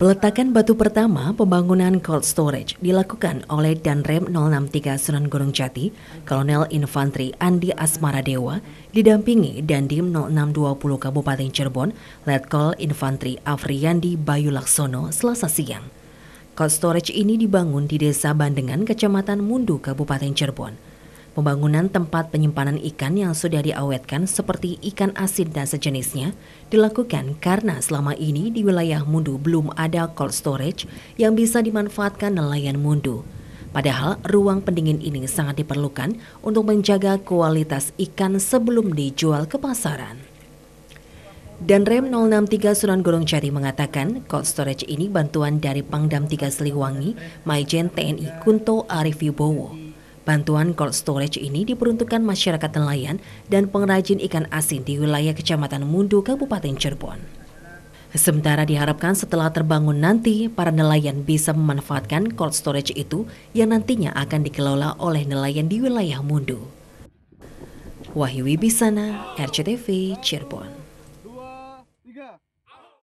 Peletakan batu pertama pembangunan cold storage dilakukan oleh Danrem 063 Sunan Gunung Jati, Kolonel Infanteri Andi Asmara Dewa, didampingi Dandim 0620 Kabupaten Cirebon, Letkol Infanteri Afriyandi Bayu Laksono, Selasa siang. Cold storage ini dibangun di Desa Bandengan, Kecamatan Mundu, Kabupaten Cirebon. Pembangunan tempat penyimpanan ikan yang sudah diawetkan seperti ikan asin dan sejenisnya dilakukan karena selama ini di wilayah Mundu belum ada cold storage yang bisa dimanfaatkan nelayan Mundu. Padahal ruang pendingin ini sangat diperlukan untuk menjaga kualitas ikan sebelum dijual ke pasaran. Dan Rem 063 Sunan Gunung Jati mengatakan, cold storage ini bantuan dari Pangdam 3 Siliwangi, Majen TNI Kunto Arif Yubowo. Bantuan cold storage ini diperuntukkan masyarakat nelayan dan pengrajin ikan asin di wilayah Kecamatan Mundu, Kabupaten Cirebon. Sementara diharapkan setelah terbangun nanti, para nelayan bisa memanfaatkan cold storage itu yang nantinya akan dikelola oleh nelayan di wilayah Mundu. Wahyu Wibisana, RCTV, Cirebon.